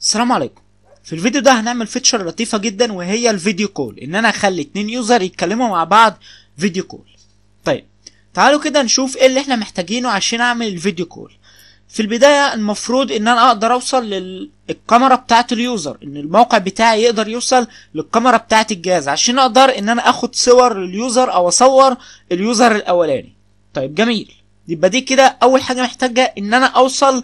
السلام عليكم في الفيديو ده هنعمل فيتشر لطيفه جدا وهي الفيديو كول ان انا اخلي اتنين يوزر يتكلموا مع بعض فيديو كول طيب تعالوا كده نشوف ايه اللي احنا محتاجينه عشان اعمل الفيديو كول في البدايه المفروض ان انا اقدر اوصل للكاميرا بتاعه اليوزر ان الموقع بتاعي يقدر يوصل للكاميرا بتاعه الجهاز عشان اقدر ان انا اخد صور لليوزر او اصور اليوزر الاولاني طيب جميل يبقى دي كده اول حاجه محتاجه ان انا اوصل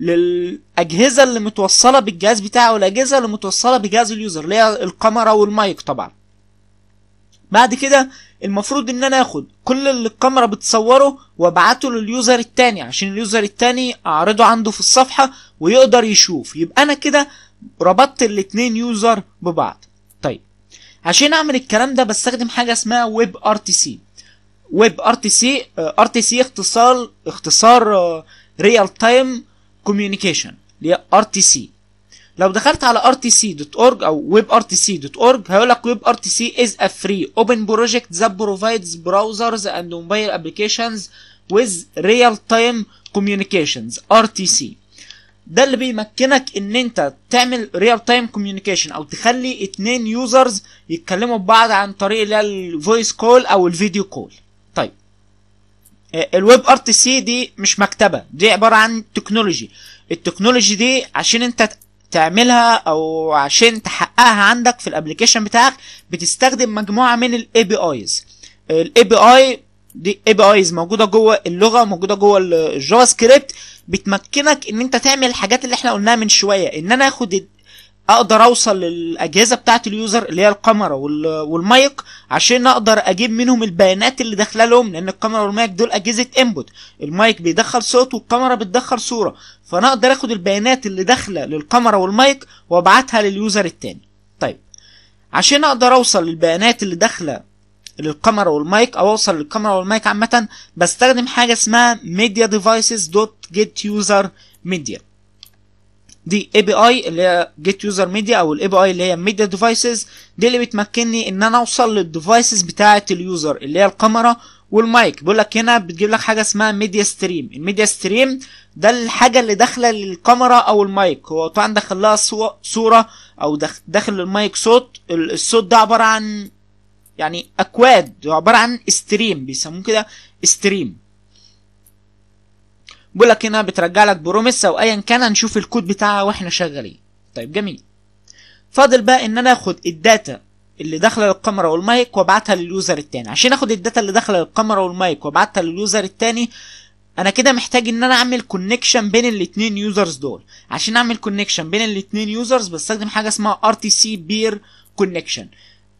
للاجهزه اللي متوصله بالجهاز بتاعه والاجهزه اللي متوصله بجهاز اليوزر اللي هي الكاميرا والمايك طبعا بعد كده المفروض ان انا اخد كل اللي الكاميرا بتصوره وابعته لليوزر التاني عشان اليوزر التاني اعرضه عنده في الصفحه ويقدر يشوف يبقى انا كده ربطت الاثنين يوزر ببعض طيب عشان اعمل الكلام ده بستخدم حاجه اسمها ويب ار تي سي ويب ار تي سي آه، ار تي سي اختصار اختصار ريال آه، تايم communication اللي هي ار تي سي لو دخلت على rtc.org او webrtc.org هيقول لك webrtc is a free open project that provides browsers and mobile applications with real time communications rtc ده اللي بيمكنك ان انت تعمل real time communication او تخلي اتنين يوزرز يتكلموا ببعض عن طريق الفويس كول او الفيديو كول طيب الويب ار تي سي دي مش مكتبه دي عباره عن تكنولوجي التكنولوجي دي عشان انت تعملها او عشان تحققها عندك في الابلكيشن بتاعك بتستخدم مجموعه من الاي بي ايز الاي بي اي دي اي بي ايز موجوده جوه اللغه موجوده جوه الجافا سكريبت بتمكنك ان انت تعمل الحاجات اللي احنا قلناها من شويه ان انا اخد اقدر اوصل للاجهزه بتاعت اليوزر اللي هي الكاميرا والمايك عشان اقدر اجيب منهم البيانات اللي داخله لهم لان الكاميرا والمايك دول اجهزه انبوت المايك بيدخل صوت والكاميرا بتدخل صوره فانا اقدر اخد البيانات اللي داخله للكاميرا والمايك وابعتها لليوزر التاني طيب عشان اقدر اوصل للبيانات اللي داخله للكاميرا والمايك او اوصل للكاميرا والمايك عامه بستخدم حاجه اسمها media devices media دي اي بي اي اللي هي جيت يوزر ميديا او الاي بي اي اللي هي ميديا ديفايسز دي اللي بتمكنني ان انا اوصل للديفايسز بتاعه اليوزر اللي هي الكاميرا والمايك بيقول لك هنا بتجيب لك حاجه اسمها ميديا ستريم الميديا ستريم ده الحاجه اللي داخله للكاميرا او المايك هو طبعا داخل لها صوره او داخل للمايك صوت الصوت ده عباره عن يعني اكواد عباره عن ستريم بيسموه كده ستريم بيقول لك هنا بترجع لك بروميس او ايا كان هنشوف الكود بتاعها واحنا شغالين طيب جميل فاضل بقى ان انا اخد الداتا اللي داخله للكاميرا والمايك وابعتها لليوزر الثاني عشان اخد الداتا اللي داخله للكاميرا والمايك وابعتها لليوزر الثاني انا كده محتاج ان انا اعمل كونكشن بين الاثنين يوزرز دول عشان اعمل كونكشن بين الاثنين يوزرز بستخدم حاجه اسمها ار تي سي بير كونكشن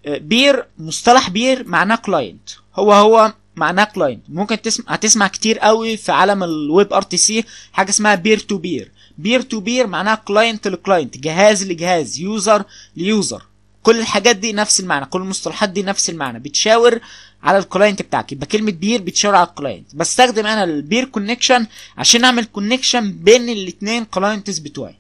بير مصطلح بير معناه كلاينت هو هو معناها كلاينت ممكن تسمع هتسمع كتير قوي في عالم الويب ار تي سي حاجه اسمها بير تو بير بير تو بير معناها كلاينت لكلاينت جهاز لجهاز يوزر ليوزر كل الحاجات دي نفس المعنى كل المصطلحات دي نفس المعنى بتشاور على الكلاينت بتاعك يبقى كلمه بير بتشاور على الكلاينت بستخدم انا البير كونكشن عشان اعمل كونكشن بين الاثنين كلاينتس بتوعي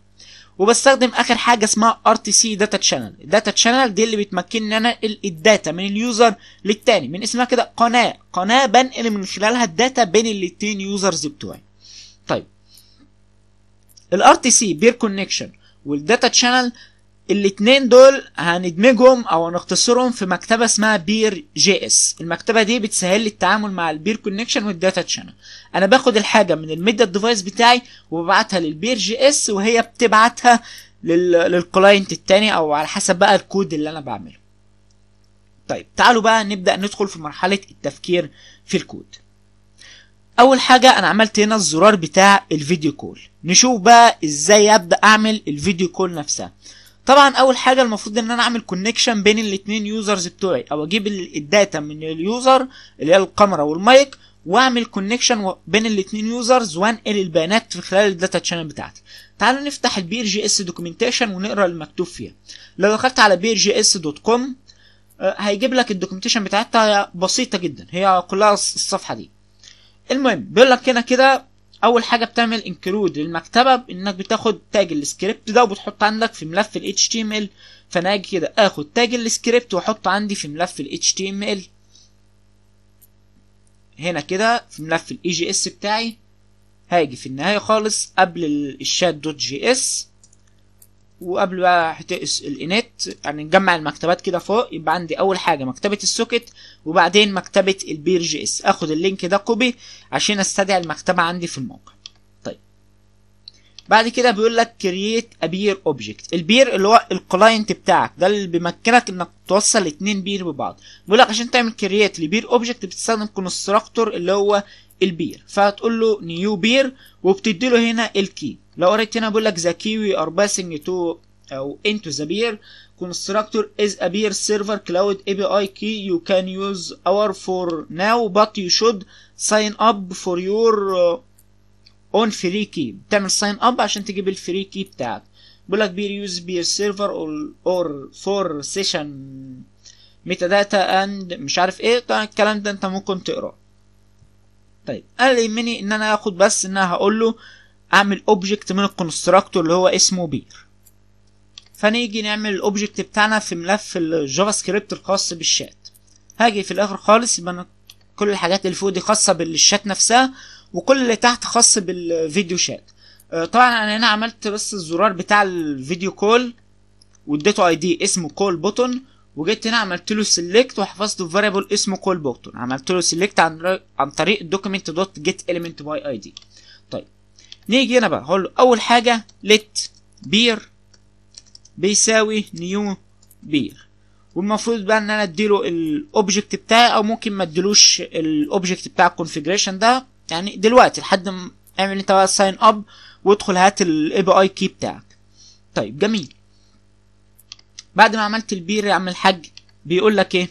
وبستخدم اخر حاجه اسمها ار تي سي داتا شانل الداتا شانل دي اللي بتمكنني انا انقل الداتا من اليوزر للتاني من اسمها كده قناه قناه بنقل من خلالها الداتا بين الاتنين يوزرز بتوعي طيب الار تي سي بير كونكشن والداتا شانل الاثنين دول هندمجهم او هنختصرهم في مكتبه اسمها بير جي اس المكتبه دي بتسهل لي التعامل مع البير كونكشن والداتا تشانل انا باخد الحاجه من الميديا ديفايس بتاعي وببعتها للبير جي اس وهي بتبعتها لل... للكلاينت التاني او على حسب بقى الكود اللي انا بعمله طيب تعالوا بقى نبدا ندخل في مرحله التفكير في الكود اول حاجه انا عملت هنا الزرار بتاع الفيديو كول نشوف بقى ازاي ابدا اعمل الفيديو كول نفسها طبعا اول حاجه المفروض ان انا اعمل كونكشن بين الاثنين يوزرز بتوعي او اجيب الداتا من اليوزر اللي هي الكاميرا والمايك واعمل كونكشن بين الاثنين يوزرز وانقل البيانات في خلال الداتا تشانل بتاعتي تعالوا نفتح البي ار جي اس دوكيومنتيشن ونقرا المكتوب فيها لو دخلت على بي ار جي اس دوت كوم هيجيب لك الدوكيومنتيشن بتاعتها بسيطه جدا هي كلها الصفحه دي المهم بيقول لك هنا كده اول حاجه بتعمل انكلود للمكتبه انك بتاخد تاج السكريبت ده وبتحط عندك في ملف ال HTML فانا اجي كده اخد تاج السكريبت واحطه عندي في ملف ال HTML هنا كده في ملف ال EJS بتاعي هاجي في النهايه خالص قبل الشات دوت جي اس وقبل بقى هتقس الانت يعني نجمع المكتبات كده فوق يبقى عندي اول حاجه مكتبه السوكت وبعدين مكتبه البير جي اس اخد اللينك ده كوبي عشان استدعي المكتبه عندي في الموقع طيب بعد كده بيقول لك كرييت ابير اوبجكت البير اللي هو الكلاينت بتاعك ده اللي بيمكنك انك توصل اتنين بير ببعض بيقول لك عشان تعمل كرييت لبير اوبجكت بتستخدم كونستراكتور اللي هو البير فهتقول له نيو بير وبتدي له هنا الكي لو قريت هنا بيقول لك ذا كيوي ار باسنج تو او انتو ذا بير كونستراكتور از ا بير سيرفر كلاود اي بي اي كي يو كان يوز اور فور ناو بات يو شود ساين اب فور يور اون فري كي بتعمل ساين اب عشان تجيب الفري كي بتاعك بيقول لك بير يوز بير سيرفر اور فور سيشن ميتا داتا اند مش عارف ايه طبعا الكلام ده انت ممكن تقراه طيب قال لي مني ان انا اخد بس ان انا هقول له اعمل اوبجكت من الكونستراكتور اللي هو اسمه بير فنيجي نعمل الاوبجكت بتاعنا في ملف الجافا سكريبت الخاص بالشات هاجي في الاخر خالص يبقى كل الحاجات اللي فوق دي خاصه بالشات نفسها وكل اللي تحت خاص بالفيديو شات آه، طبعا انا هنا عملت بس الزرار بتاع الفيديو كول واديته اي دي اسمه كول بوتون وجيت هنا عملت له سيلكت وحفظته في فاريبل اسمه كول بوتون عملت له سيلكت عن, عن طريق دوكيمنت دوت جيت اليمنت باي اي دي نيجي هنا بقى هقول له اول حاجه لت بير بيساوي نيو بير والمفروض بقى ان انا اديله الاوبجكت بتاعي او ممكن ما اديلوش الاوبجكت بتاع الكونفيجريشن ده يعني دلوقتي لحد ما اعمل انت بقى ساين اب وادخل هات الاي بي اي كي بتاعك طيب جميل بعد ما عملت البير يا عم الحاج بيقول لك ايه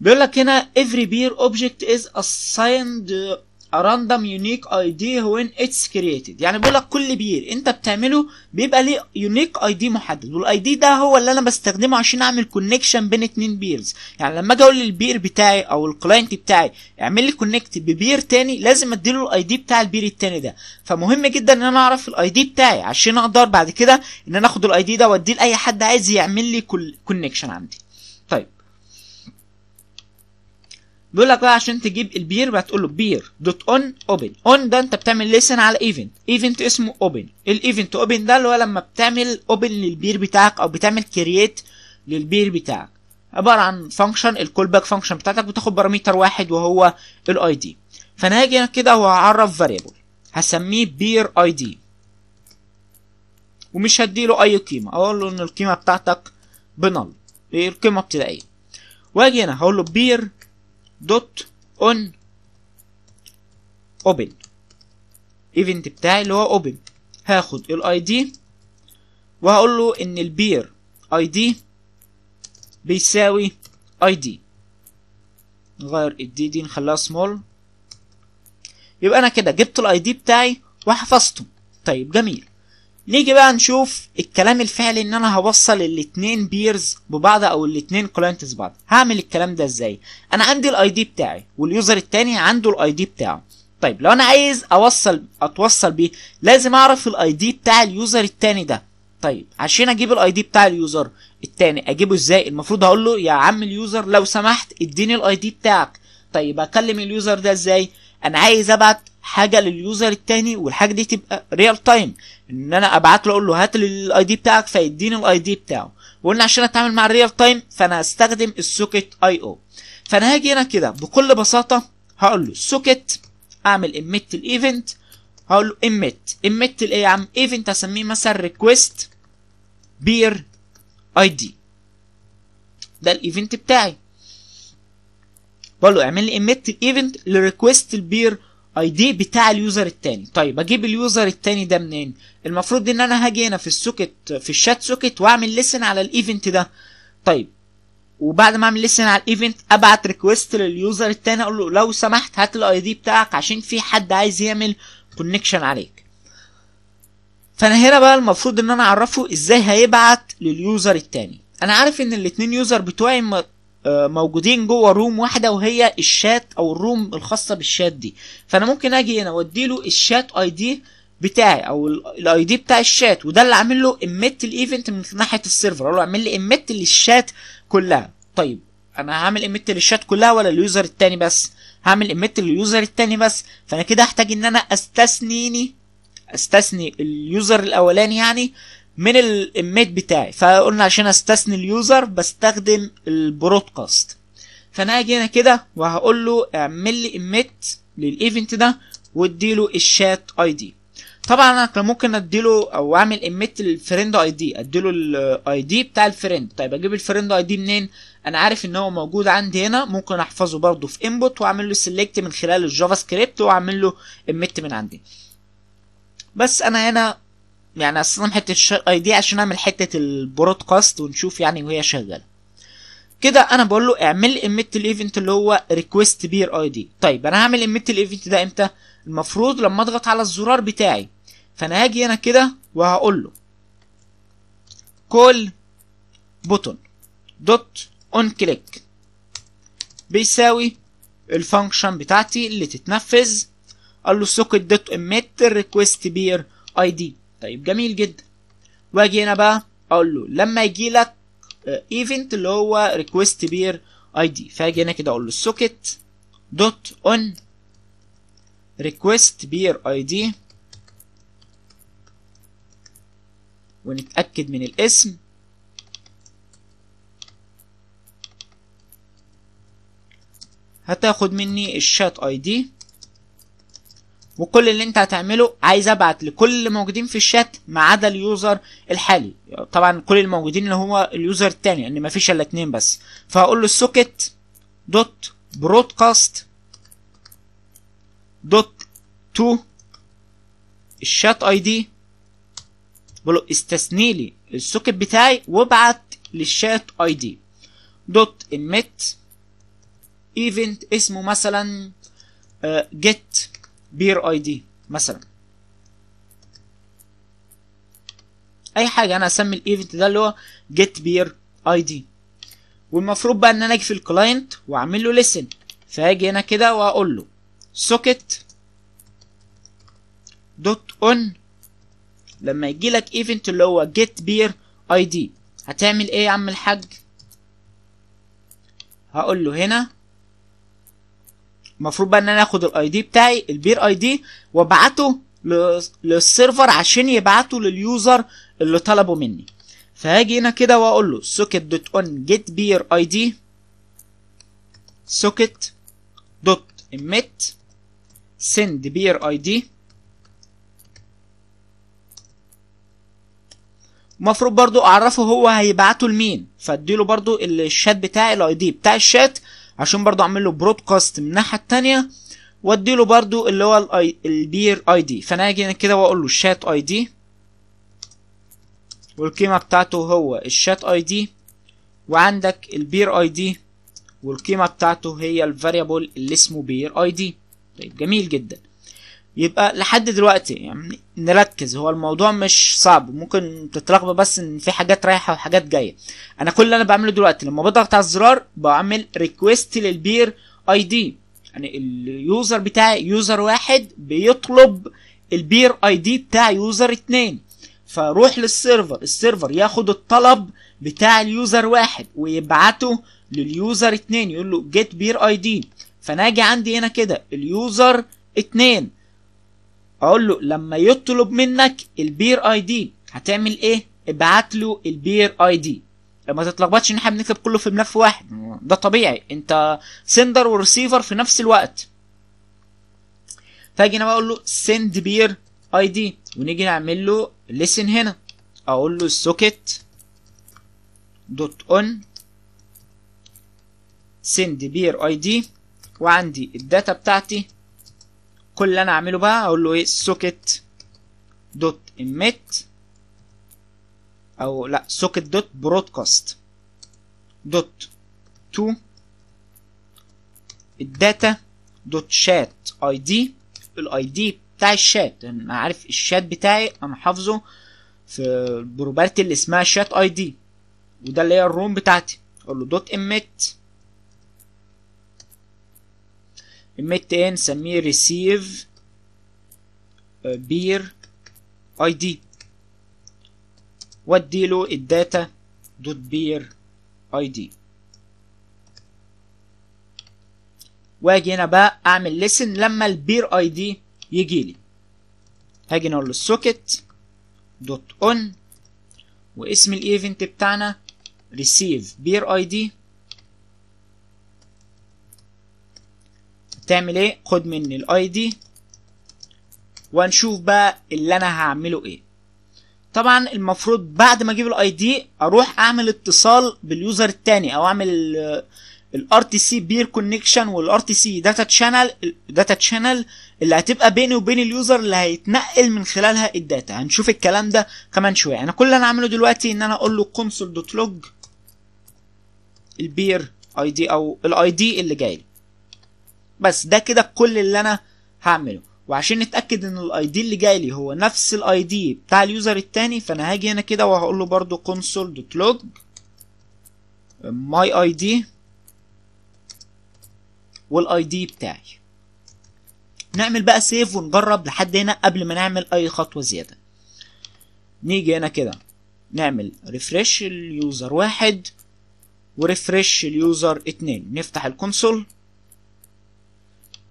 بيقول لك هنا every beer object is assigned a random unique ID when it's created يعني بيقول لك كل بير انت بتعمله بيبقى ليه يونيك اي دي محدد والاي دي ده هو اللي انا بستخدمه عشان اعمل كونكشن بين اتنين بيرز يعني لما اجي اقول للبير بتاعي او الكلاينت بتاعي اعمل لي كونكت ببير تاني لازم اديله الاي دي بتاع البير التاني ده فمهم جدا ان انا اعرف الاي دي بتاعي عشان اقدر بعد كده ان انا اخد الاي دي ده واديه لاي حد عايز يعمل لي كونكشن عندي طيب بيقول لك بقى عشان تجيب البير بتقول له بير دوت اون اوبن اون ده انت بتعمل ليسن على ايفنت ايفنت اسمه اوبن الايفنت اوبن ده اللي هو لما بتعمل اوبن للبير بتاعك او بتعمل كرييت للبير بتاعك عباره عن فانكشن الكول باك فانكشن بتاعتك بتاخد باراميتر واحد وهو الاي دي فانا هاجي هنا كده وهعرف فاريبل هسميه بير اي دي ومش هديله اي قيمه اقول له ان القيمه بتاعتك بنل القيمه ابتدائيه واجي هنا هقول له بير دوت اون اوبن ايفنت بتاعي اللي هو اوبن هاخد الاي دي وهقول له ان البير اي دي بيساوي اي دي نغير الدي دي نخليها سمول يبقى انا كده جبت الاي دي بتاعي وحفظته طيب جميل نيجي بقى نشوف الكلام الفعلي ان انا هوصل الاتنين بيرز ببعض او الاتنين كلاينتس ببعض هعمل الكلام ده ازاي انا عندي الاي دي بتاعي واليوزر التاني عنده الاي دي بتاعه طيب لو انا عايز اوصل اتوصل بيه لازم اعرف الاي دي بتاع اليوزر التاني ده طيب عشان اجيب الاي دي بتاع اليوزر التاني اجيبه ازاي المفروض اقول له يا عم اليوزر لو سمحت اديني الاي دي بتاعك طيب اكلم اليوزر ده ازاي انا عايز ابعت حاجه لليوزر التاني والحاجه دي تبقى ريال تايم ان انا ابعت له اقول له هات لي الاي دي بتاعك فيديني الاي دي بتاعه وقلنا عشان اتعامل مع الريال تايم فانا هستخدم السوكيت اي او فانا هاجي هنا كده بكل بساطه هقول له سوكيت اعمل اميت الايفنت هقول له اميت اميت الايه يا عم ايفنت هسميه مثلا ريكويست بير اي دي ده الايفنت بتاعي بقول له اعمل لي ايميت الايفنت لريكويست البير اي اي دي بتاع اليوزر التاني طيب اجيب اليوزر التاني ده منين المفروض ان انا هاجي هنا في السوكت في الشات سوكت واعمل لسن على الايفنت ده طيب وبعد ما اعمل لسن على الايفنت ابعت ريكويست لليوزر التاني اقول له لو سمحت هات الاي دي بتاعك عشان في حد عايز يعمل كونكشن عليك فانا هنا بقى المفروض ان انا اعرفه ازاي هيبعت لليوزر التاني انا عارف ان الاتنين يوزر بتوعي آه، موجودين جوه روم واحده وهي الشات او الروم الخاصه بالشات دي فانا ممكن اجي هنا له الشات اي دي بتاعي او الاي دي بتاع الشات وده اللي عامل له ايميت الايفنت من ناحيه السيرفر اقول له اعمل لي ايميت للشات كلها طيب انا هعمل ايميت للشات كلها ولا اليوزر التاني بس هعمل ايميت لليوزر التاني بس فانا كده هحتاج ان انا استثنيني استثني اليوزر الاولاني يعني من الايميت بتاعي فقلنا عشان استثني اليوزر بستخدم البرودكاست فانا هاجي هنا كده وهقول له اعمل لي ايميت للايفنت ده واديله الشات اي دي طبعا انا كان ممكن اديله او اعمل ايميت للفريند اي دي اديله الاي دي بتاع الفريند طيب اجيب الفريند اي دي منين انا عارف ان هو موجود عندي هنا ممكن احفظه برده في انبوت واعمل له سيلكت من خلال الجافا سكريبت واعمل له ايميت من عندي بس انا هنا يعني اصلا حته الشات اي دي عشان اعمل حته البرودكاست ونشوف يعني وهي شغاله كده انا بقول له اعمل لي ايميت الايفنت اللي هو ريكويست بير اي دي طيب انا هعمل ايميت الايفنت ده امتى المفروض لما اضغط على الزرار بتاعي فانا هاجي هنا كده وهقول له كول بوتون دوت اون كليك بيساوي الفانكشن بتاعتي اللي تتنفذ قال له سوكت دوت ايميت ريكويست بير اي دي طيب جميل جدا واجي هنا بقى اقول له لما يجي لك ايفنت اللي هو ريكويست بير اي دي فاجي هنا كده اقول له سوكيت دوت اون ريكويست بير اي دي ونتاكد من الاسم هتاخد مني الشات اي دي وكل اللي انت هتعمله عايز ابعت لكل اللي موجودين في الشات ما عدا اليوزر الحالي طبعا كل الموجودين اللي هو اليوزر التاني لان يعني فيش الا اثنين بس فهقول له سوكت دوت برودكاست دوت تو الشات اي دي بقول له استثني لي السوكت بتاعي وابعت للشات اي دي دوت ايميت ايفنت اسمه مثلا جيت آه، بير اي دي مثلا اي حاجه انا هسمي الايفنت ده اللي هو جيت بير اي دي والمفروض بقى ان انا اجي في الكلاينت واعمل له ليسن فاجي هنا كده واقول له سوكت دوت اون لما يجي لك ايفنت اللي هو جيت بير اي دي هتعمل ايه يا عم الحاج هقول له هنا المفروض بقى ان انا اخد الاي دي بتاعي البير اي دي وابعته للسيرفر عشان يبعته لليوزر اللي طلبه مني فهاجي هنا كده واقول له سوكت دوت اون جيت بير اي دي سوكت دوت سند بير اي دي المفروض برضو اعرفه هو هيبعته لمين فاديله برضو الشات بتاعي الاي دي بتاع الشات عشان برضو اعمل له برودكاست من الناحيه الثانيه وادي له برضو اللي هو البير اي دي فانا اجي كده واقول له الشات اي دي والقيمه بتاعته هو الشات اي دي وعندك البير اي دي والقيمه بتاعته هي الفاريبل اللي اسمه بير اي دي طيب جميل جدا يبقى لحد دلوقتي يعني نركز هو الموضوع مش صعب ممكن تتلخبط بس ان في حاجات رايحه وحاجات جايه انا كل اللي انا بعمله دلوقتي لما بضغط على الزرار بعمل ريكويست للبير اي دي يعني اليوزر بتاعي يوزر واحد بيطلب البير اي دي بتاع يوزر اتنين فاروح للسيرفر السيرفر ياخد الطلب بتاع اليوزر واحد ويبعته لليوزر اتنين يقول له جيت بير اي دي فانا اجي عندي هنا كده اليوزر اتنين اقول له لما يطلب منك البير اي دي هتعمل ايه ابعت له البير اي دي ما تتلخبطش ان احنا بنكتب كله في ملف واحد ده طبيعي انت سندر وريسيفر في نفس الوقت فاجي انا بقول له سند بير اي دي ونيجي نعمل له ليسن هنا اقول له السوكت دوت اون سند بير اي دي وعندي الداتا بتاعتي كل اللي انا اعمله بقى اقول له ايه سوكت دوت emit او لا سوكت دوت برودكاست دوت تو الداتا دوت شات اي دي الاي دي بتاع الشات انا عارف الشات بتاعي انا حافظه في البروبرتي اللي اسمها شات اي دي وده اللي هي الروم بتاعتي اقول له دوت emit الميت ان سميه ريسيف بير اي دي واديله الداتا دوت بير اي دي واجي هنا بقى اعمل ليسن لما البير اي دي يجي لي هاجي نقول له السوكت دوت اون واسم الايفنت بتاعنا ريسيف بير اي دي تعمل ايه خد مني الاي دي ونشوف بقى اللي انا هعمله ايه طبعا المفروض بعد ما اجيب الاي دي اروح اعمل اتصال باليوزر الثاني او اعمل الار تي سي بير كونكشن والار تي سي داتا شانل داتا شانل اللي هتبقى بيني وبين اليوزر اللي هيتنقل من خلالها الداتا هنشوف الكلام ده كمان شويه انا يعني كل اللي انا هعمله دلوقتي ان انا اقول له console.log البير اي دي او الاي دي اللي جاي لي بس ده كده كل اللي انا هعمله وعشان نتاكد ان الاي دي اللي جاي لي هو نفس الاي دي بتاع اليوزر الثاني فانا هاجي هنا كده وهقول له برده console.log دوت لوج ماي اي دي والاي دي بتاعي نعمل بقى سيف ونجرب لحد هنا قبل ما نعمل اي خطوه زياده نيجي هنا كده نعمل ريفرش اليوزر واحد وريفرش اليوزر اتنين نفتح الكونسول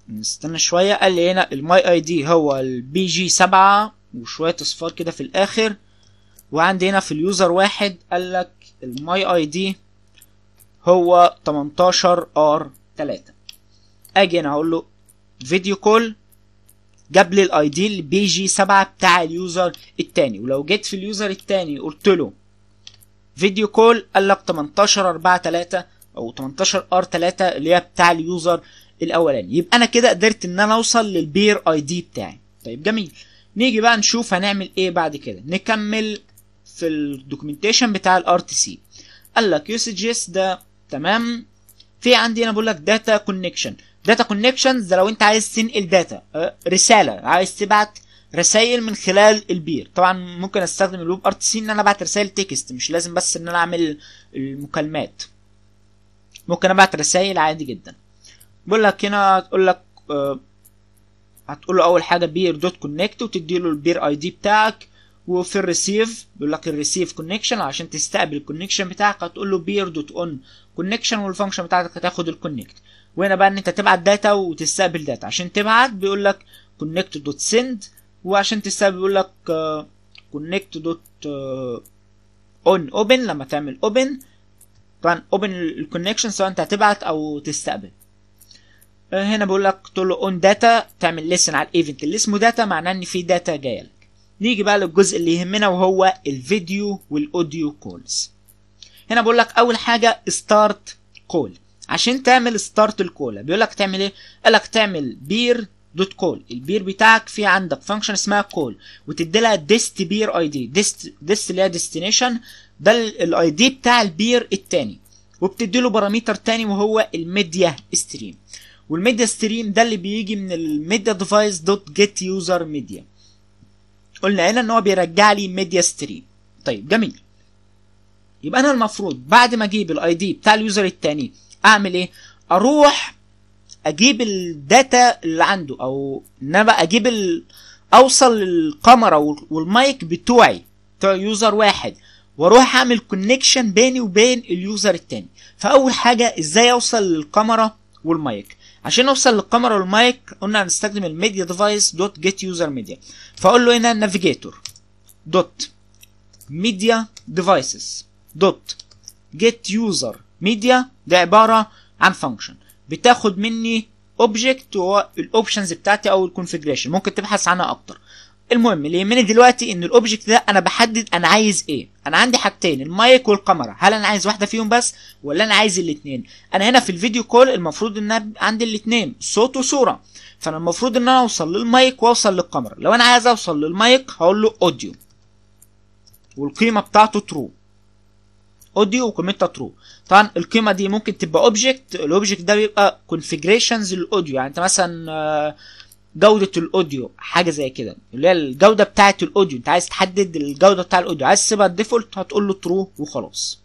نستنى شوية قال لي هنا إيه، الماي اي دي هو البي جي سبعة وشوية اصفار كده في الاخر وعندي هنا في اليوزر واحد قال لك الماي اي دي هو 18 ار 3 اجي هنا هقول له فيديو كول جاب لي الاي دي البي جي 7 بتاع اليوزر التاني ولو جيت في اليوزر التاني قلت له فيديو كول قال لك 18 4 3 او 18 ار 3 اللي هي بتاع اليوزر الاولاني يبقى انا كده قدرت ان انا اوصل للبير اي دي بتاعي طيب جميل نيجي بقى نشوف هنعمل ايه بعد كده نكمل في الدوكيومنتيشن بتاع الار تي سي قال لك يوسجز ده تمام في عندي انا بقول لك داتا كونكشن داتا كونكشن ده لو انت عايز تنقل داتا آه، رساله عايز تبعت رسائل من خلال البير طبعا ممكن استخدم الويب ار تي سي ان انا ابعت رسائل تكست مش لازم بس ان انا اعمل المكالمات ممكن ابعت رسائل عادي جدا بقول لك هنا تقول لك آه هتقول له اول حاجه بير دوت كونكت وتدي له البير اي دي بتاعك وفي الريسيف بيقول لك الريسيف كونكشن عشان تستقبل الكونكشن بتاعك هتقول له بير دوت اون كونكشن والفانكشن بتاعتك هتاخد الكونكت وهنا بقى ان انت تبعت داتا وتستقبل داتا عشان تبعت بيقول لك كونكت دوت سند وعشان تستقبل بيقول لك كونكت دوت اون اوبن لما تعمل اوبن طبعا اوبن الكونكشن سواء انت هتبعت او تستقبل آه، هنا بيقول لك تقول له اون داتا تعمل ليسن على الايفنت اللي اسمه داتا معناه ان في داتا جايه لك نيجي بقى للجزء اللي يهمنا وهو الفيديو والاوديو كولز هنا بقول لك اول حاجه ستارت كول عشان تعمل ستارت الكول بيقول لك تعمل ايه قال لك تعمل بير دوت كول البير بتاعك في عندك فانكشن اسمها كول وتدي لها ديست بير اي دي ديست ديست اللي هي ديستنيشن ده الاي دي بتاع البير التاني وبتدي له باراميتر تاني وهو الميديا ستريم والميديا ستريم ده اللي بيجي من الميديا ديفايس دوت جيت يوزر ميديا قلنا هنا ان هو بيرجع لي ميديا ستريم طيب جميل يبقى انا المفروض بعد ما اجيب الاي دي بتاع اليوزر التاني اعمل ايه اروح اجيب الداتا اللي عنده او ان انا بقى اجيب ال... اوصل للكاميرا والمايك بتوعي بتوع يوزر واحد واروح اعمل كونكشن بيني وبين اليوزر التاني فاول حاجه ازاي اوصل للكاميرا والمايك عشان نوصل للكاميرا والمايك قلنا هنستخدم الميديا ديفايس دوت جيت يوزر ميديا فاقول له هنا نافيجيتور دوت ميديا ديفايسز دوت جيت يوزر ميديا ده عباره عن فانكشن بتاخد مني اوبجكت والاوبشنز بتاعتي او الكونفجريشن ممكن تبحث عنها اكتر المهم اللي يهمني دلوقتي ان الاوبجكت ده انا بحدد انا عايز ايه انا عندي حاجتين المايك والكاميرا هل انا عايز واحده فيهم بس ولا انا عايز الاثنين انا هنا في الفيديو كول المفروض ان عندي الاثنين صوت وصوره فانا المفروض ان انا اوصل للمايك واوصل للكاميرا لو انا عايز اوصل للمايك هقول له اوديو والقيمه بتاعته ترو اوديو وقيمتها ترو طبعا القيمه دي ممكن تبقى اوبجكت الاوبجكت ده بيبقى كونفيجريشنز للاوديو يعني انت مثلا آه، جوده الاوديو حاجه زي كده اللي هي الجوده بتاعه الاوديو انت عايز تحدد الجوده بتاع الاوديو عايز تسيبها الديفولت هتقول له ترو وخلاص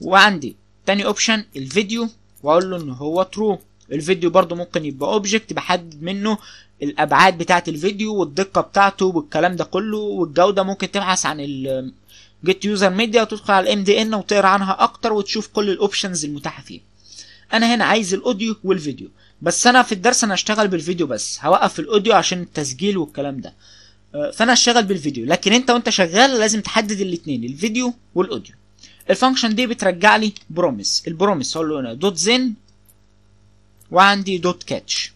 وعندي تاني اوبشن الفيديو واقول له ان هو ترو الفيديو برضو ممكن يبقى اوبجكت بحدد منه الابعاد بتاعه الفيديو والدقه بتاعته والكلام ده كله والجوده ممكن تبحث عن ال جيت يوزر ميديا وتدخل على الام دي ان وتقرا عنها اكتر وتشوف كل الاوبشنز المتاحه فيه انا هنا عايز الاوديو والفيديو بس انا في الدرس انا هشتغل بالفيديو بس هوقف الاوديو عشان التسجيل والكلام ده أه، فانا هشتغل بالفيديو لكن انت وانت شغال لازم تحدد الاثنين الفيديو والاوديو الفانكشن دي بترجع لي بروميس البروميس هقول له هنا دوت زين وعندي دوت كاتش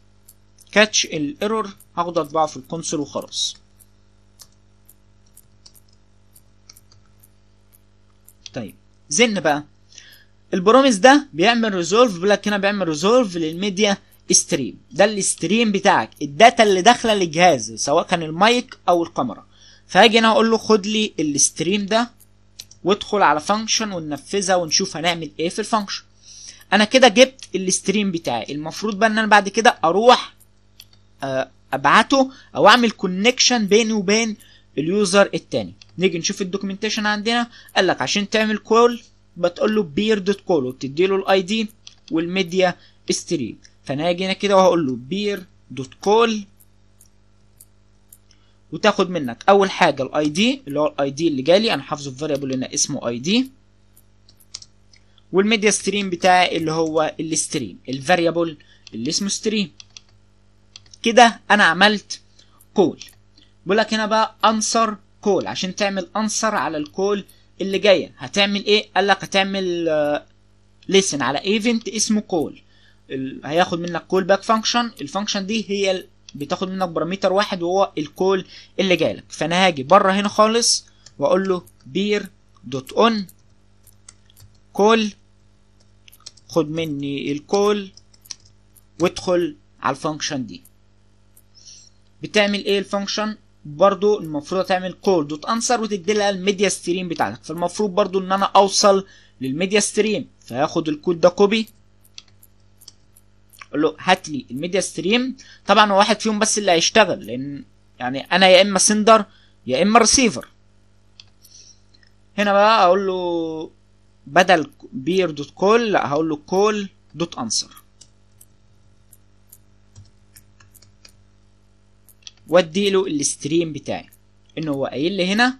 كاتش الايرور هاخد اطبعه في الكونسول وخلاص طيب زن بقى البروميس ده بيعمل ريزولف بيقول لك هنا بيعمل ريزولف للميديا ستريم ده الستريم بتاعك الداتا اللي داخله للجهاز سواء كان المايك او الكاميرا فهاجي انا اقول له خد لي الستريم ده وادخل على فانكشن وننفذها ونشوف هنعمل ايه في الفانكشن انا كده جبت الستريم بتاعي المفروض بقى ان انا بعد كده اروح آه، ابعته او اعمل كونكشن بيني وبين اليوزر التاني نيجي نشوف الدوكيومنتيشن عندنا قال لك عشان تعمل كول بتقول له بير دوت كول وبتدي له الاي دي والميديا ستريم فانا هاجي هنا كده وهقول له بير دوت كول وتاخد منك اول حاجه الاي دي اللي هو الاي دي اللي جالي انا حافظه في فاريبل هنا اسمه اي دي والميديا ستريم بتاعي اللي هو الستريم الفاريبل اللي اسمه ستريم كده انا عملت كول بيقول لك هنا بقى انصر كول عشان تعمل انصر على الكول اللي جايه هتعمل ايه قال لك هتعمل ليسن آه، على ايفنت اسمه كول هياخد منك كول باك فانكشن الفانكشن دي هي بتاخد منك باراميتر واحد وهو الكول اللي جالك فانا هاجي بره هنا خالص واقول له بير دوت اون كول خد مني الكول وادخل على الفانكشن دي بتعمل ايه الفانكشن برضو المفروض هتعمل كول دوت انسر وتدي لها الميديا ستريم بتاعتك فالمفروض برضو ان انا اوصل للميديا ستريم فهاخد الكود ده كوبي اقول له هات لي الميديا ستريم طبعا هو واحد فيهم بس اللي هيشتغل لان يعني انا يا اما سندر يا اما ريسيفر هنا بقى اقول له بدل بير دوت كول لا هقول له كول دوت انسر وادي له الستريم بتاعي ان هو قايل لي هنا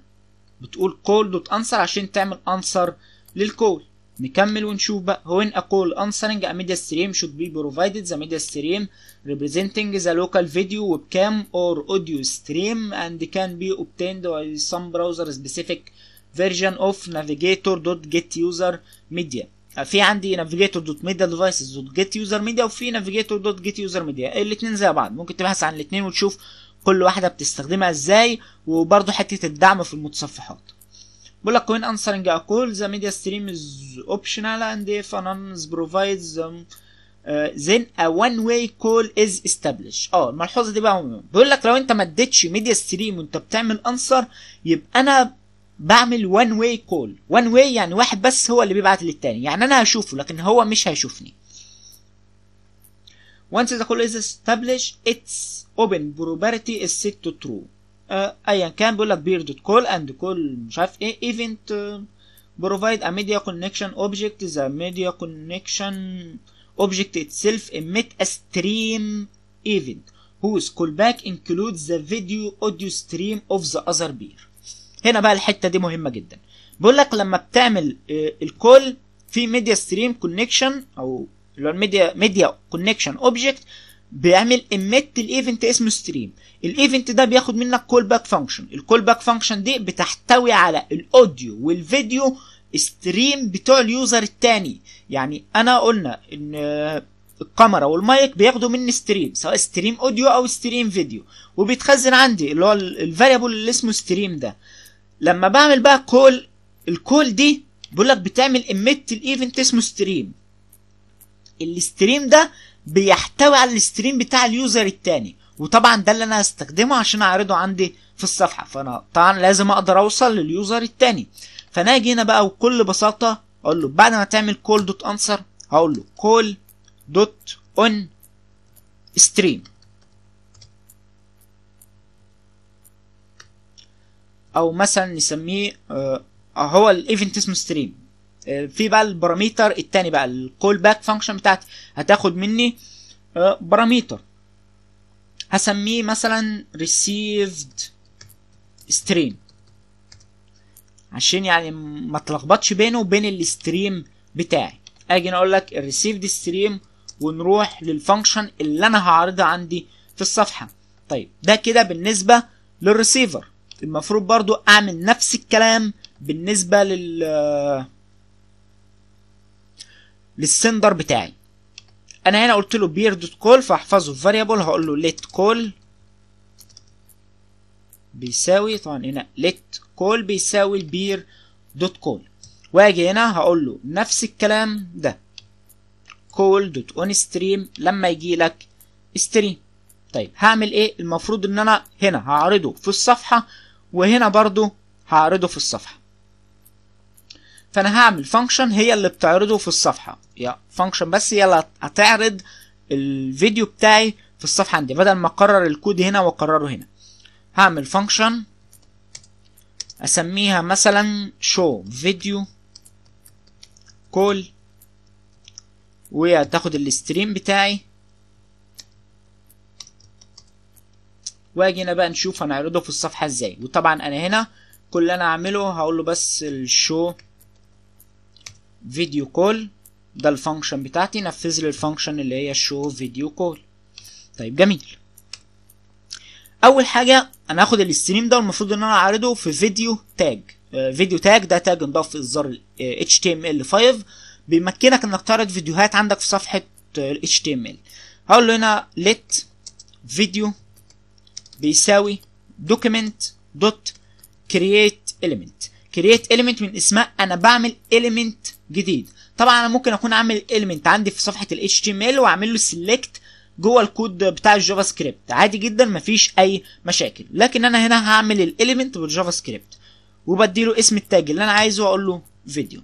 بتقول كول دوت انسر عشان تعمل انسر للكول نكمل ونشوف بقى when a call answering a media stream should be provided the media stream representing the local video webcam or audio stream and can be obtained by some browser specific version of navigator.getuser media في عندي navigator.media devices.getuser media وفي navigator.getuser media الاتنين زي بعض ممكن تبحث عن الاتنين وتشوف كل واحدة بتستخدمها ازاي وبرضه حتة الدعم في المتصفحات بقول لك وين answering a call the media stream is optional and if anonymous provides ا وان uh, then a one way call is established اه الملحوظه دي بقى مهم. بيقول لك لو انت ما اديتش ميديا ستريم وانت بتعمل انسر يبقى انا بعمل وان واي كول وان واي يعني واحد بس هو اللي بيبعت للتاني يعني انا هشوفه لكن هو مش هيشوفني once the call is established its open probability is set to true آه، ايا كان بيقول لك بير كول اند كول مش عارف ايه ايفنت بروفايد ا ميديا كونكشن اوبجكت ذا ميديا كونكشن اوبجكت object itself ا ستريم ايفنت هوز كول باك انكلود ذا فيديو اوديو ستريم اوف ذا اذر بير هنا بقى الحته دي مهمه جدا بيقول لك لما بتعمل آه، الكول في ميديا ستريم كونكشن او اللي هو الميديا ميديا كونكشن اوبجكت بيعمل emit الايفنت اسمه ستريم الايفنت ده بياخد منك كول باك فانكشن الكول باك فانكشن دي بتحتوي على الاوديو والفيديو ستريم بتوع اليوزر التاني يعني انا قلنا ان آه، الكاميرا والمايك بياخدوا مني ستريم سواء ستريم اوديو او ستريم فيديو وبيتخزن عندي اللي هو الفاريبل اللي اسمه ستريم ده لما بعمل بقى كول الكول دي بيقول لك بتعمل ايميت الايفنت اسمه ستريم الستريم ده بيحتوي على الستريم بتاع اليوزر التاني وطبعا ده اللي انا هستخدمه عشان اعرضه عندي في الصفحه فانا طبعا لازم اقدر اوصل لليوزر التاني فانا اجي هنا بقى وبكل بساطه اقول له بعد ما تعمل كول دوت انسر هقول له كول دوت اون ستريم او مثلا نسميه آه، هو الايفنت اسمه ستريم في بقى الباراميتر التاني بقى الكول باك فانكشن بتاعتي هتاخد مني آه، باراميتر هسميه مثلا received stream عشان يعني ما تلخبطش بينه وبين الستريم بتاعي اجي انا اقول لك الريسيفد ستريم ونروح للفانكشن اللي انا هعرضها عندي في الصفحه طيب ده كده بالنسبه للريسيفر المفروض برضو اعمل نفس الكلام بالنسبه لل آه، للسندر بتاعي انا هنا قلت له بير دوت كول فاحفظه في فاريبل هقول له ليت كول بيساوي طبعا هنا ليت كول بيساوي البير دوت كول واجي هنا هقول له نفس الكلام ده كول دوت اون ستريم لما يجي لك ستريم طيب هعمل ايه المفروض ان انا هنا هعرضه في الصفحه وهنا برضو هعرضه في الصفحه فانا هعمل فانكشن هي اللي بتعرضه في الصفحه يا فانكشن بس هي اللي هتعرض الفيديو بتاعي في الصفحه عندي بدل ما اكرر الكود هنا واكرره هنا هعمل فانكشن اسميها مثلا شو فيديو كول وهتاخد الستريم بتاعي واجي هنا بقى نشوف هنعرضه في الصفحه ازاي وطبعا انا هنا كل اللي انا هعمله هقول له بس الشو فيديو كول ده الفانكشن بتاعتي نفذ لي الفانكشن اللي هي شو فيديو كول طيب جميل اول حاجه انا هاخد الاستريم ده والمفروض ان انا اعرضه في فيديو تاج فيديو تاج ده تاج انضاف في الزر HTML5 بيمكنك انك تعرض فيديوهات عندك في صفحه HTML آه، هقول له هنا let video بيساوي document dot create element create element من اسمها انا بعمل element جديد طبعا انا ممكن اكون عامل element عندي في صفحه ال HTML واعمل له select جوه الكود بتاع الجافا سكريبت عادي جدا مفيش اي مشاكل لكن انا هنا هعمل الاليمنت بالجافا سكريبت وبدي له اسم التاج اللي انا عايزه واقول له فيديو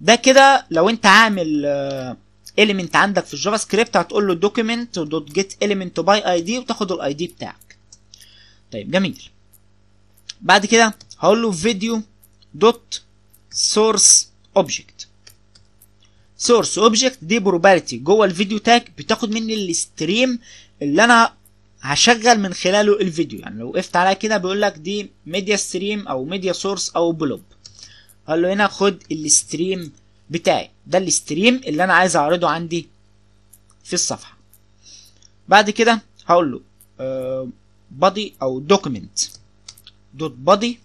ده كده لو انت عامل آه، element عندك في الجافا سكريبت هتقول له document دوت جيت element باي اي دي وتاخد الاي دي بتاعك طيب جميل بعد كده هقول له فيديو دوت سورس اوبجكت سورس اوبجكت دي بروبرتي جوه الفيديو تاج بتاخد مني الاستريم اللي انا هشغل من خلاله الفيديو يعني لو وقفت عليها كده بيقول لك دي ميديا ستريم او ميديا سورس او بلوب قال له هنا خد الاستريم بتاعي ده الاستريم اللي انا عايز اعرضه عندي في الصفحه بعد كده هقول له بادي آه، او دوكيمنت دوت بادي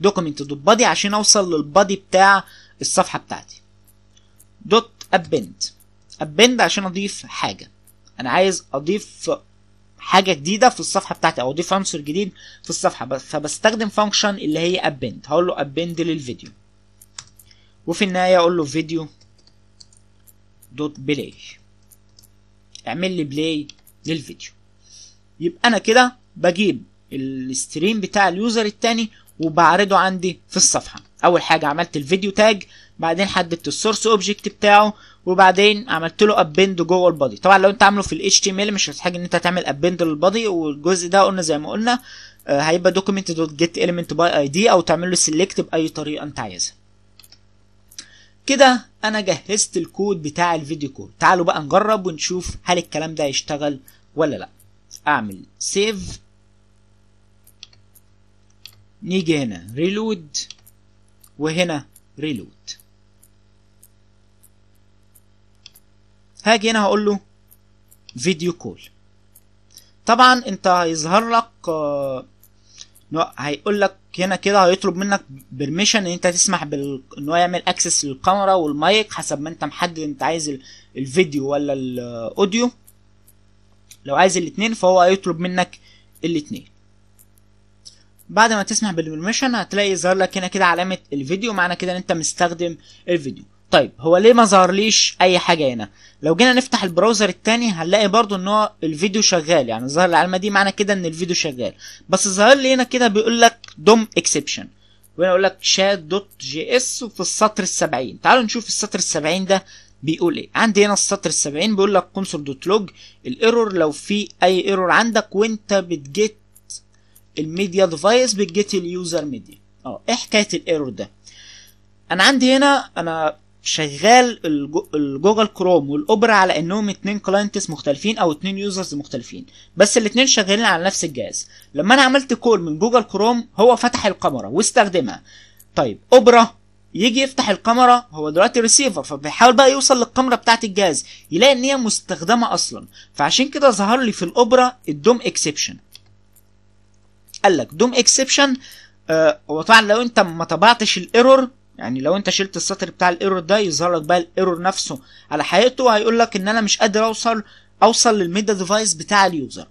دوكيمنت دوت بادي عشان اوصل للبادي بتاع الصفحه بتاعتي دوت append ابند عشان اضيف حاجه انا عايز اضيف حاجه جديده في الصفحه بتاعتي او اضيف عنصر جديد في الصفحه فبستخدم فانكشن اللي هي ابند هقول له ابند للفيديو وفي النهايه اقول له فيديو دوت بلاي اعمل لي بلاي للفيديو يبقى انا كده بجيب الستريم بتاع اليوزر الثاني وبعرضه عندي في الصفحه اول حاجه عملت الفيديو تاج بعدين حددت السورس اوبجكت بتاعه وبعدين عملت له ابند جوه البادي طبعا لو انت عامله في الاتش تي ام ال مش هتحتاج ان انت تعمل ابند للبادي والجزء ده قلنا زي ما قلنا آه، هيبقى دوكيمنت دوت جيت اليمنت باي اي دي او تعمل له سيلكت باي طريقه انت عايزها كده انا جهزت الكود بتاع الفيديو كود تعالوا بقى نجرب ونشوف هل الكلام ده هيشتغل ولا لا اعمل سيف نيجي هنا ريلود وهنا ريلود هاجي هنا هقول له فيديو كول طبعا انت هيظهر لك آه، هيقول لك هنا كده هيطلب منك بيرميشن ان انت تسمح بال... ان هو يعمل اكسس للكاميرا والمايك حسب ما انت محدد انت عايز الفيديو ولا الاوديو لو عايز الاتنين فهو هيطلب منك الاتنين بعد ما تسمح بالبرميشن هتلاقي يظهر لك هنا كده علامه الفيديو معنى كده ان انت مستخدم الفيديو طيب هو ليه ما ظهرليش اي حاجه هنا لو جينا نفتح البراوزر التاني هنلاقي برضو ان هو الفيديو شغال يعني ظهر العلامه دي معنى كده ان الفيديو شغال بس ظهر لي هنا كده بيقول لك دوم اكسبشن وهنا يقول لك شاد دوت جي اس وفي السطر السبعين تعالوا نشوف السطر السبعين ده بيقول ايه عندي هنا السطر السبعين بيقول لك كونسول دوت لوج الايرور لو في اي ايرور عندك وانت بتجيت الميديا ديفايس بتجيت اليوزر ميديا اه ايه حكايه الايرور ده انا عندي هنا انا شغال الجوجل كروم والاوبرا على انهم اتنين كلاينتس مختلفين او اتنين يوزرز مختلفين بس الاتنين شغالين على نفس الجهاز لما انا عملت كول من جوجل كروم هو فتح الكاميرا واستخدمها طيب اوبرا يجي يفتح الكاميرا هو دلوقتي ريسيفر فبيحاول بقى يوصل للكاميرا بتاعه الجهاز يلاقي ان هي مستخدمه اصلا فعشان كده ظهر لي في الاوبرا الدوم اكسبشن قال لك دوم اكسبشن آه، هو آه طبعا لو انت ما طبعتش الايرور يعني لو انت شلت السطر بتاع الايرور ده يظهر لك بقى الايرور نفسه على حقيقته هيقول لك ان انا مش قادر اوصل اوصل للميدا ديفايس بتاع اليوزر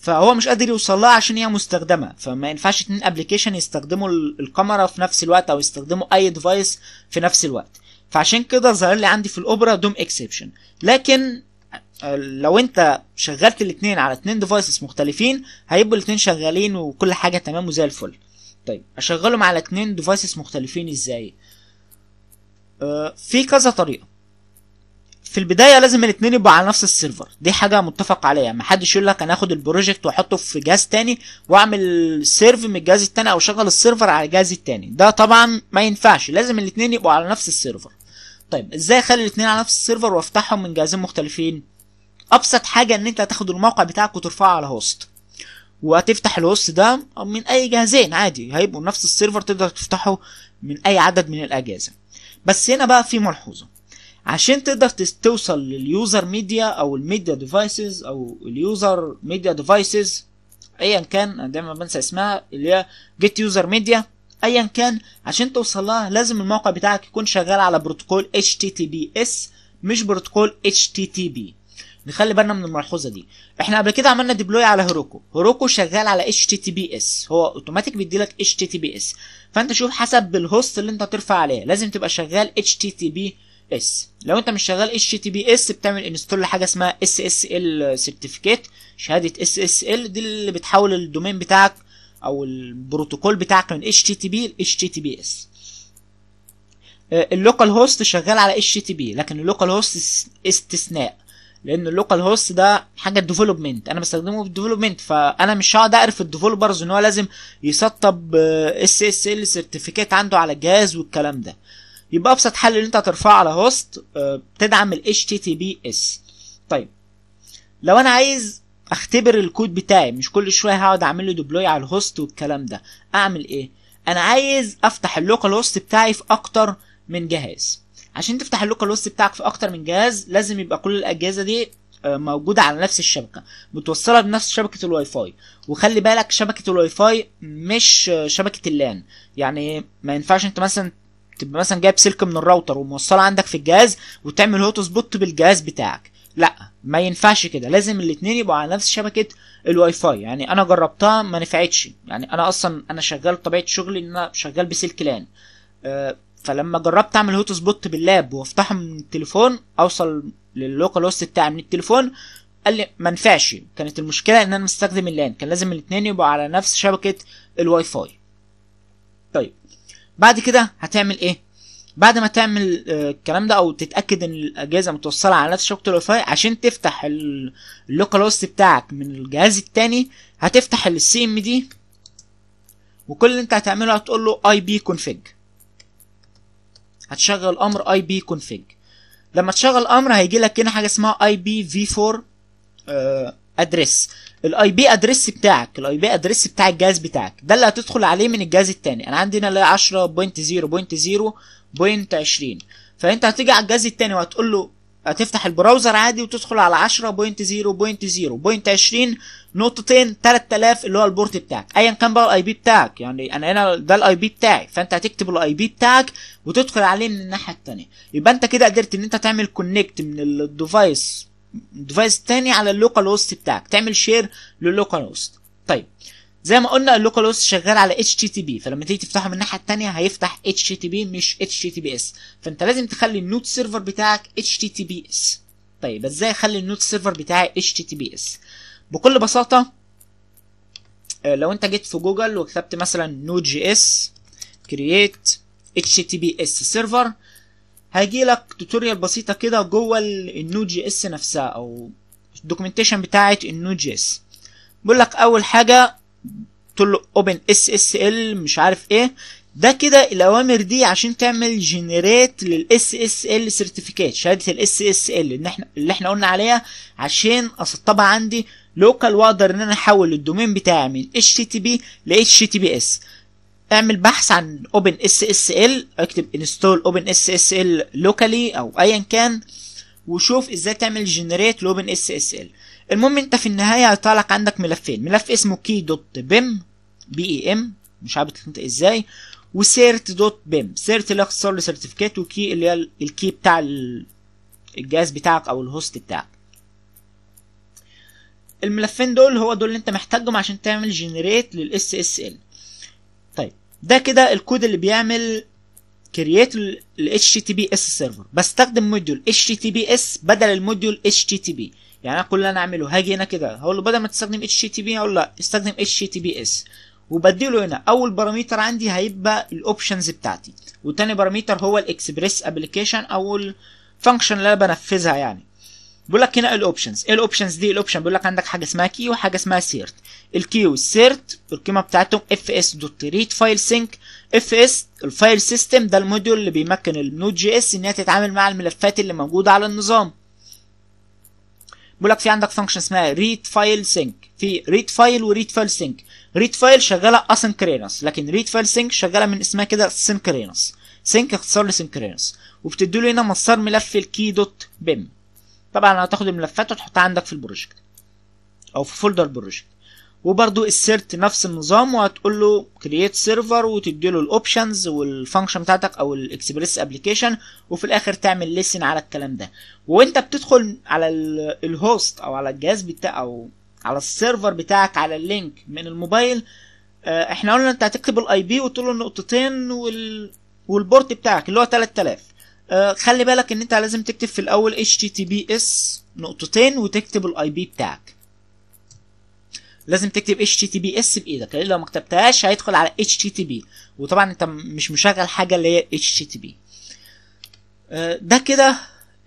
فهو مش قادر يوصل لها عشان هي مستخدمه فما ينفعش اتنين ابلكيشن يستخدموا الكاميرا في نفس الوقت او يستخدموا اي ديفايس في نفس الوقت فعشان كده ظهر لي عندي في الاوبرا دوم اكسبشن لكن آه، لو انت شغلت الاثنين على اثنين ديفايسز مختلفين هيبقوا الاثنين شغالين وكل حاجه تمام وزي الفل طيب اشغلهم على اتنين ديفايسز مختلفين ازاي آه في كذا طريقه في البدايه لازم الاتنين يبقوا على نفس السيرفر دي حاجه متفق عليها يعني محدش يقول لك انا هاخد البروجكت واحطه في جهاز تاني واعمل سيرف من الجهاز التاني او اشغل السيرفر على الجهاز التاني ده طبعا ما ينفعش لازم الاتنين يبقوا على نفس السيرفر طيب ازاي اخلي الاتنين على نفس السيرفر وافتحهم من جهازين مختلفين ابسط حاجه ان انت تاخد الموقع بتاعك وترفعه على هوست وهتفتح الهوست ده من اي جهازين عادي هيبقوا نفس السيرفر تقدر تفتحه من اي عدد من الاجهزه بس هنا بقى في ملحوظه عشان تقدر توصل لليوزر ميديا او الميديا ديفايسز او اليوزر ميديا ديفايسز ايا كان انا دايما بنسى اسمها اللي هي جيت يوزر ميديا ايا كان عشان توصل لها لازم الموقع بتاعك يكون شغال على بروتوكول HTTPS مش بروتوكول HTTP نخلي بالنا من الملحوظه دي احنا قبل كده عملنا ديبلوي على هيروكو هيروكو شغال على اتش تي تي بي اس هو اوتوماتيك بيديلك اتش تي تي بي اس فانت شوف حسب الهوست اللي انت هترفع عليه لازم تبقى شغال اتش تي تي بي اس لو انت مش شغال اتش تي بي اس بتعمل انستول لحاجه اسمها اس اس ال سيرتيفيكيت شهاده اس اس ال دي اللي بتحول الدومين بتاعك او البروتوكول بتاعك من اتش تي تي بي ل اتش تي تي بي اس اللوكال هوست شغال على اتش تي بي لكن اللوكال هوست استثناء لان اللوكال هوست ده حاجه ديفلوبمنت انا بستخدمه في الديفلوبمنت فانا مش هقعد اعرف الديفلوبرز ان هو لازم يسطب اس اس ال سيرتيفيكات عنده على الجهاز والكلام ده يبقى ابسط حل ان انت ترفعه على هوست آه، بتدعم ال HTTPS طيب لو انا عايز اختبر الكود بتاعي مش كل شويه هقعد اعمل له ديبلوي على الهوست والكلام ده اعمل ايه انا عايز افتح اللوكال هوست بتاعي في اكتر من جهاز عشان تفتح اللوكال هوست بتاعك في اكتر من جهاز لازم يبقى كل الاجهزه دي آه، موجودة على نفس الشبكة متوصلة بنفس شبكة الواي فاي وخلي بالك شبكة الواي فاي مش آه، شبكة اللان يعني ما ينفعش انت مثلا تبقى مثلا جايب سلك من الراوتر وموصله عندك في الجهاز وتعمل هوت سبوت بالجهاز بتاعك لا ما ينفعش كده لازم الاتنين يبقوا على نفس شبكة الواي فاي يعني انا جربتها ما نفعتش يعني انا اصلا انا شغال طبيعة شغلي ان انا شغال بسلك لان أه فلما جربت اعمل هوت سبوت باللاب وافتحه من التليفون اوصل لللوكال هوست بتاعي من التليفون قال لي ما نفعش كانت المشكله ان انا مستخدم اللان كان لازم الاثنين يبقوا على نفس شبكه الواي فاي طيب بعد كده هتعمل ايه بعد ما تعمل آه، الكلام ده او تتاكد ان الاجهزه متوصله على نفس شبكه الواي فاي عشان تفتح اللوكال هوست بتاعك من الجهاز التاني هتفتح السي ام دي وكل اللي انت هتعمله هتقول له اي بي كونفيج هتشغل امر اي بي كونفيج لما تشغل امر هيجي لك هنا حاجه اسمها اي بي في 4 ادريس الاي بي ادريس بتاعك الاي بي ادريس بتاع الجهاز بتاعك ده اللي هتدخل عليه من الجهاز التاني انا عندي هنا 10.0.0.20 فانت هتيجي على الجهاز التاني وهتقول له هتفتح البراوزر عادي وتدخل على 10.0.0.20 نقطتين 3000 اللي هو البورت بتاعك ايا كان بقى الاي بي بتاعك يعني انا هنا ده الاي بي بتاعي فانت هتكتب الاي بي بتاعك وتدخل عليه من الناحيه الثانيه يبقى انت كده قدرت ان انت تعمل كونكت من الديفايس ديفايس تاني على اللوكال هوست بتاعك تعمل شير لللوكال هوست طيب زي ما قلنا اللوكالوس شغال على اتش تي تي بي فلما تيجي تفتحه من الناحيه الثانيه هيفتح اتش تي تي بي مش اتش تي تي بي اس فانت لازم تخلي النوت سيرفر بتاعك اتش تي تي بي اس طيب ازاي اخلي النوت سيرفر بتاعي اتش تي تي بي اس بكل بساطه آه، لو انت جيت في جوجل وكتبت مثلا نود جي اس كرييت اتش تي بي اس سيرفر هيجي لك توتوريال بسيطه كده جوه النود جي اس نفسها او الدوكيومنتيشن بتاعه النود جي اس بيقول لك اول حاجه تقول له اوبن اس اس ال مش عارف ايه ده كده الاوامر دي عشان تعمل جنريت للاس اس ال سيرتيفيكيت شهاده الاس اس ال اللي احنا اللي احنا قلنا عليها عشان اسطبها عندي لوكال واقدر ان انا احول الدومين بتاعي من اتش تي بي ل اتش تي بي اس اعمل بحث عن اوبن اس اس ال اكتب انستول اوبن اس اس ال لوكالي او ايا كان وشوف ازاي تعمل جنريت لاوبن اس اس ال المهم انت في النهايه هيطلع لك عندك ملفين ملف اسمه كي دوت بيم بي اي ام مش عارف بتنطق ازاي وسيرت دوت بيم سيرت اللي اختصار لسيرتيفيكات وكي اللي هي الكي بتاع الجهاز بتاعك او الهوست بتاعك الملفين دول هو دول اللي انت محتاجهم عشان تعمل جنريت للاس اس ال طيب ده كده الكود اللي بيعمل كرييت بي HTTPS سيرفر بستخدم موديول HTTPS بدل الموديول HTTP يعني انا كل اللي انا اعمله هاجي هنا كده هقول له بدل ما تستخدم اتش تي بي اقول لا استخدم اتش تي بي اس وبديله هنا اول باراميتر عندي هيبقى الاوبشنز بتاعتي وتاني باراميتر هو الاكسبريس ابلكيشن او الفانكشن اللي انا بنفذها يعني بيقول لك هنا الاوبشنز ايه الاوبشنز دي الاوبشن بيقول لك عندك حاجه اسمها كي وحاجه اسمها سيرت الكي والسيرت القيمه بتاعتهم اف اس دوت ريد فايل سينك اف اس الفايل سيستم ده الموديول اللي بيمكن النود جي اس ان هي تتعامل مع الملفات اللي موجوده على النظام بيقول لك في عندك فانكشن اسمها ريد فايل سينك في ريد فايل وريد فايل سينك ريد فايل شغاله اسنكرينس لكن ريد فايل سينك شغاله من اسمها كده سينكرينس سينك اختصار لسينكرينس وبتدي له هنا مسار ملف الكي دوت بيم طبعا هتاخد الملفات وتحطها عندك في البروجكت او في فولدر البروجكت وبرده السيرت نفس النظام وهتقول له كرييت سيرفر وتدي له الاوبشنز والفانكشن بتاعتك او الاكسبريس ابلكيشن وفي الاخر تعمل ليسن على الكلام ده وانت بتدخل على الهوست او على الجهاز بتاع او على السيرفر بتاعك على اللينك من الموبايل آه، احنا قلنا انت هتكتب الاي بي وتقول له النقطتين وال... والبورت بتاعك اللي هو 3000 آه، خلي بالك ان انت لازم تكتب في الاول اتش تي بي اس نقطتين وتكتب الاي بي بتاعك لازم تكتب HTTPS بايدك لان لو ما كتبتهاش هيدخل على HTTP وطبعا انت مش مشغل حاجه اللي هي HTTP آه، ده كده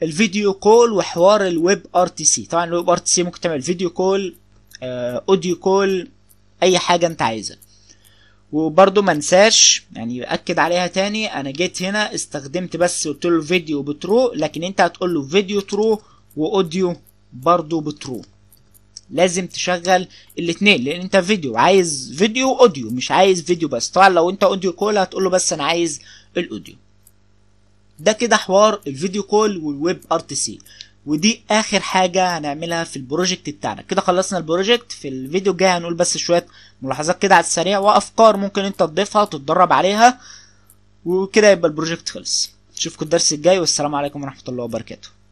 الفيديو كول وحوار الويب ار تي سي طبعا الويب ار تي سي ممكن تعمل فيديو كول آه، اوديو كول اي حاجه انت عايزها وبرده ما انساش يعني باكد عليها تاني انا جيت هنا استخدمت بس قلت له فيديو بترو لكن انت هتقول له فيديو ترو واوديو برضو بترو لازم تشغل الاثنين لان انت فيديو عايز فيديو اوديو مش عايز فيديو بس طبعا لو انت اوديو كول هتقول له بس انا عايز الاوديو ده كده حوار الفيديو كول والويب ار تي سي ودي اخر حاجه هنعملها في البروجكت بتاعنا كده خلصنا البروجكت في الفيديو الجاي هنقول بس شويه ملاحظات كده على السريع وافكار ممكن انت تضيفها وتتدرب عليها وكده يبقى البروجكت خلص نشوفكم الدرس الجاي والسلام عليكم ورحمه الله وبركاته